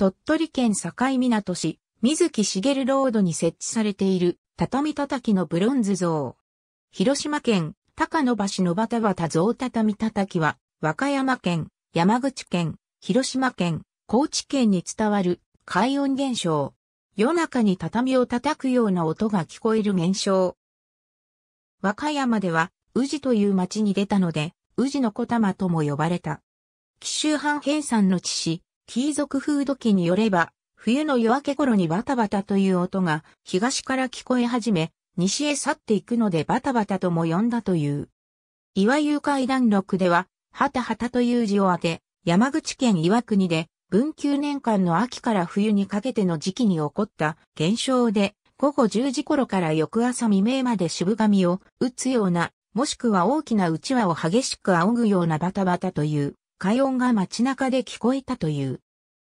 鳥取県境港市、水木しげるロードに設置されている、畳叩きのブロンズ像。広島県、高野橋のバタバタ像畳叩きは、和歌山県、山口県、広島県、高知県に伝わる、海音現象。夜中に畳を叩くような音が聞こえる現象。和歌山では、宇治という町に出たので、宇治の小玉とも呼ばれた。紀州藩兵山の地市、貴族フード記によれば、冬の夜明け頃にバタバタという音が東から聞こえ始め、西へ去っていくのでバタバタとも呼んだという。岩遊会段録では、はたはたという字を当て、山口県岩国で文久年間の秋から冬にかけての時期に起こった現象で、午後10時頃から翌朝未明まで渋髪を打つような、もしくは大きなうちわを激しく仰ぐようなバタバタという。快音が街中で聞こえたという。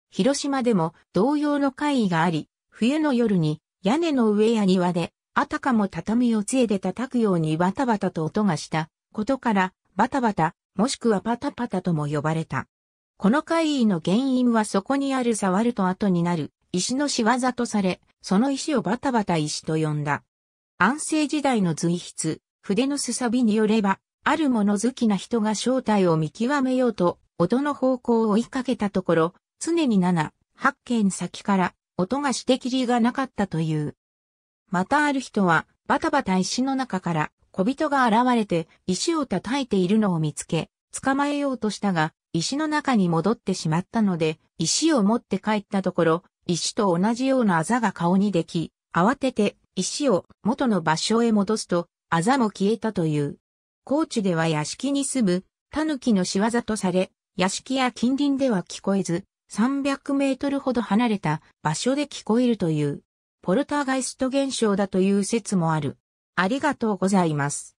広島でも同様の会議があり、冬の夜に屋根の上や庭で、あたかも畳を杖で叩くようにバタバタと音がしたことから、バタバタ、もしくはパタパタとも呼ばれた。この会議の原因はそこにある触ると後になる石の仕業とされ、その石をバタバタ石と呼んだ。安政時代の随筆、筆のすさびによれば、あるもの好きな人が正体を見極めようと、音の方向を追いかけたところ、常に7、8件先から音がしてきりがなかったという。またある人は、バタバタ石の中から小人が現れて石を叩いているのを見つけ、捕まえようとしたが、石の中に戻ってしまったので、石を持って帰ったところ、石と同じようなあざが顔にでき、慌てて石を元の場所へ戻すと、あざも消えたという。高知では屋敷に住む、狸の仕業とされ、屋敷や近隣では聞こえず、300メートルほど離れた場所で聞こえるという、ポルターガイスト現象だという説もある。ありがとうございます。